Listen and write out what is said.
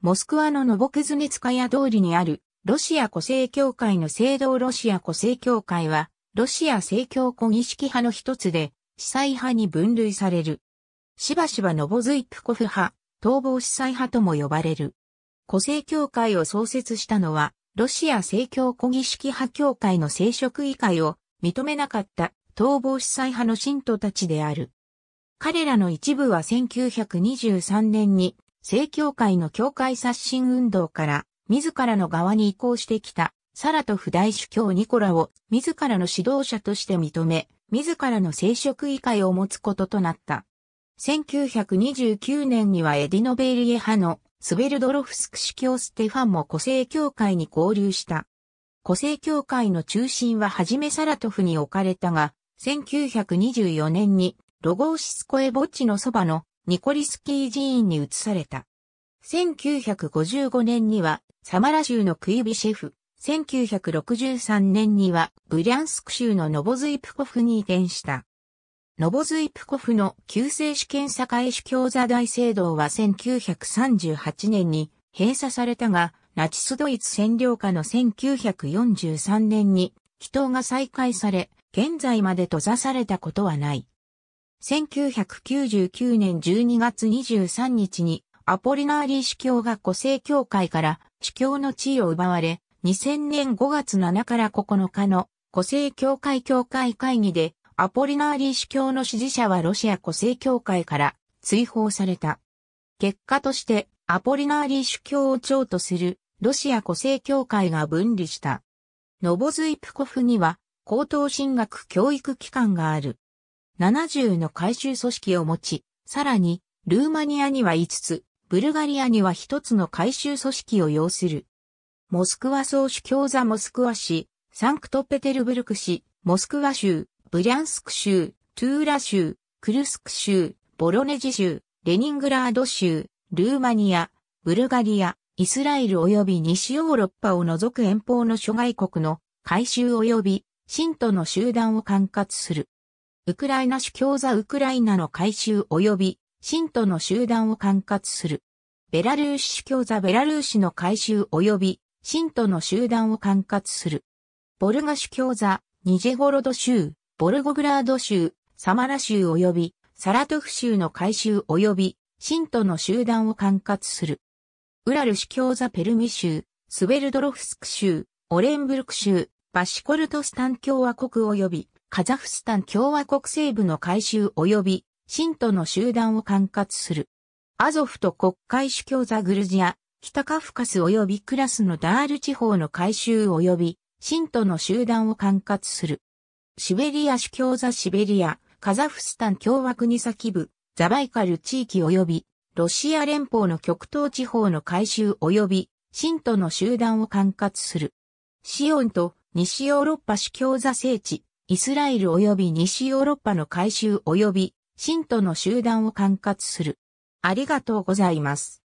モスクワのノボクズネツカヤ通りにある、ロシア古性教会の聖堂ロシア古性教会は、ロシア正教古儀式派の一つで、司祭派に分類される。しばしばノボズイプコフ派、逃亡司祭派とも呼ばれる。古性教会を創設したのは、ロシア正教古儀式派教会の聖職委会を認めなかった逃亡司祭派の信徒たちである。彼らの一部は1923年に正教会の教会刷新運動から自らの側に移行してきたサラトフ大主教ニコラを自らの指導者として認め、自らの聖職委会を持つこととなった。1929年にはエディノベイリエ派のスベルドロフスク司教ステファンも個性教会に交流した。個性教会の中心ははじめサラトフに置かれたが、1924年にロゴーシスコエ墓地のそばのニコリスキー寺院に移された。1955年にはサマラ州のクイビシェフ、1963年にはブリャンスク州のノボズイプコフに移転した。ノボズイプコフの旧制試験会主教座大聖堂は1938年に閉鎖されたが、ナチスドイツ占領下の1943年に祈祷が再開され、現在まで閉ざされたことはない。1999年12月23日にアポリナーリー主教が個性教会から主教の地位を奪われ、2000年5月7から9日の個性教会教会会議でアポリナーリー主教の支持者はロシア個性教会から追放された。結果としてアポリナーリー主教を長とするロシア個性教会が分離した。ノボズイプコフには高等進学教育機関がある。70の改修組織を持ち、さらに、ルーマニアには5つ、ブルガリアには1つの改修組織を要する。モスクワ総主教座モスクワ市、サンクトペテルブルク市、モスクワ州、ブリャンスク州、トゥーラ州、クルスク州、ボロネジ州、レニングラード州、ルーマニア、ブルガリア、イスラエル及び西ヨーロッパを除く遠方の諸外国の改修及び信徒の集団を管轄する。ウクライナ主教座ウクライナの改修及び、信徒の集団を管轄する。ベラルーシ主教座ベラルーシの改修及び、信徒の集団を管轄する。ボルガ主教座、ニジェゴロド州、ボルゴグラード州、サマラ州及び、サラトフ州の改修及び、信徒の集団を管轄する。ウラル主教座ペルミ州、スベルドロフスク州、オレンブルク州、バシコルトスタン共和国及び、カザフスタン共和国西部の改修及び、信徒の集団を管轄する。アゾフと国会主教ザグルジア、北カフカス及びクラスのダール地方の改修及び、信徒の集団を管轄する。シベリア主教ザシベリア、カザフスタン共和国先部、ザバイカル地域及び、ロシア連邦の極東地方の改修及び、信徒の集団を管轄する。シオンと西ヨーロッパ主教座聖地、イスラエル及び西ヨーロッパの改修及び信徒の集団を管轄する。ありがとうございます。